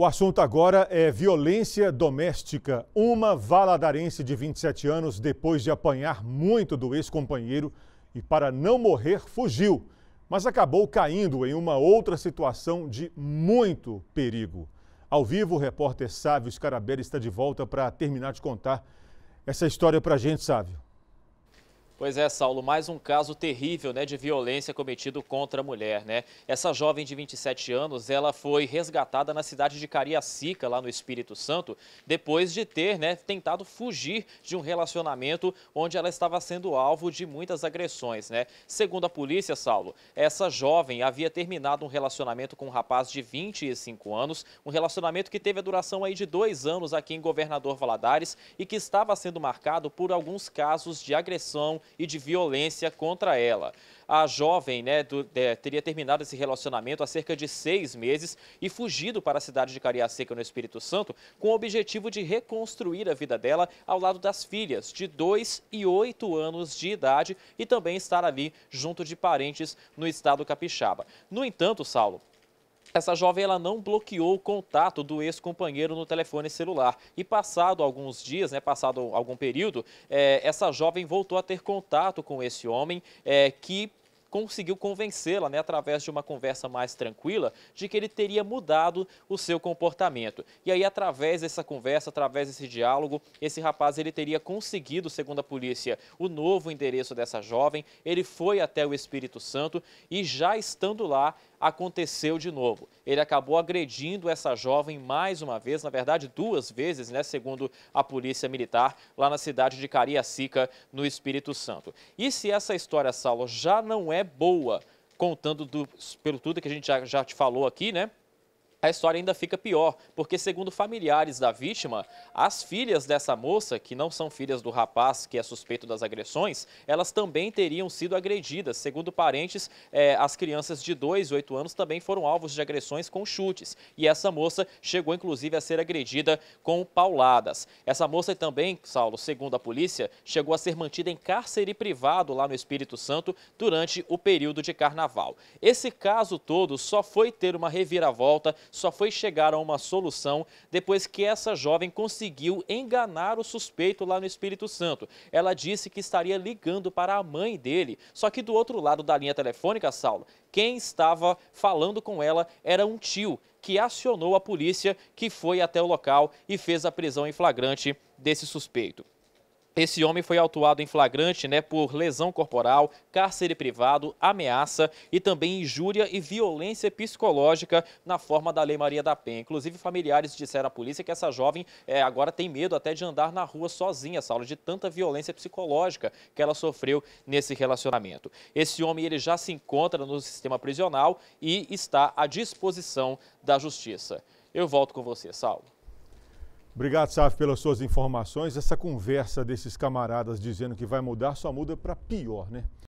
O assunto agora é violência doméstica. Uma valadarense de 27 anos, depois de apanhar muito do ex-companheiro e para não morrer, fugiu, mas acabou caindo em uma outra situação de muito perigo. Ao vivo, o repórter Sávio Scarabelli está de volta para terminar de contar essa história para a gente, Sávio. Pois é, Saulo, mais um caso terrível né, de violência cometido contra a mulher. Né? Essa jovem de 27 anos, ela foi resgatada na cidade de Cariacica, lá no Espírito Santo, depois de ter né, tentado fugir de um relacionamento onde ela estava sendo alvo de muitas agressões. Né? Segundo a polícia, Saulo, essa jovem havia terminado um relacionamento com um rapaz de 25 anos, um relacionamento que teve a duração aí de dois anos aqui em Governador Valadares e que estava sendo marcado por alguns casos de agressão e de violência contra ela. A jovem né, do, de, é, teria terminado esse relacionamento há cerca de seis meses e fugido para a cidade de Cariaceca, no Espírito Santo, com o objetivo de reconstruir a vida dela ao lado das filhas de 2 e 8 anos de idade e também estar ali junto de parentes no estado capixaba. No entanto, Saulo, essa jovem ela não bloqueou o contato do ex-companheiro no telefone celular. E passado alguns dias, né, passado algum período, é, essa jovem voltou a ter contato com esse homem é, que conseguiu convencê-la, né, através de uma conversa mais tranquila, de que ele teria mudado o seu comportamento. E aí, através dessa conversa, através desse diálogo, esse rapaz ele teria conseguido, segundo a polícia, o novo endereço dessa jovem. Ele foi até o Espírito Santo e já estando lá, aconteceu de novo. Ele acabou agredindo essa jovem mais uma vez, na verdade duas vezes, né, segundo a polícia militar, lá na cidade de Cariacica, no Espírito Santo. E se essa história, Saulo, já não é boa, contando do, pelo tudo que a gente já, já te falou aqui, né? A história ainda fica pior, porque segundo familiares da vítima, as filhas dessa moça, que não são filhas do rapaz que é suspeito das agressões, elas também teriam sido agredidas. Segundo parentes, é, as crianças de 2 e 8 anos também foram alvos de agressões com chutes. E essa moça chegou inclusive a ser agredida com pauladas. Essa moça também, Saulo, segundo a polícia, chegou a ser mantida em cárcere privado lá no Espírito Santo durante o período de carnaval. Esse caso todo só foi ter uma reviravolta só foi chegar a uma solução depois que essa jovem conseguiu enganar o suspeito lá no Espírito Santo. Ela disse que estaria ligando para a mãe dele, só que do outro lado da linha telefônica, Saulo, quem estava falando com ela era um tio que acionou a polícia que foi até o local e fez a prisão em flagrante desse suspeito. Esse homem foi autuado em flagrante né, por lesão corporal, cárcere privado, ameaça e também injúria e violência psicológica na forma da Lei Maria da Penha. Inclusive, familiares disseram à polícia que essa jovem é, agora tem medo até de andar na rua sozinha, Saulo, de tanta violência psicológica que ela sofreu nesse relacionamento. Esse homem ele já se encontra no sistema prisional e está à disposição da justiça. Eu volto com você, Saulo. Obrigado, Sávio, pelas suas informações. Essa conversa desses camaradas dizendo que vai mudar só muda para pior, né?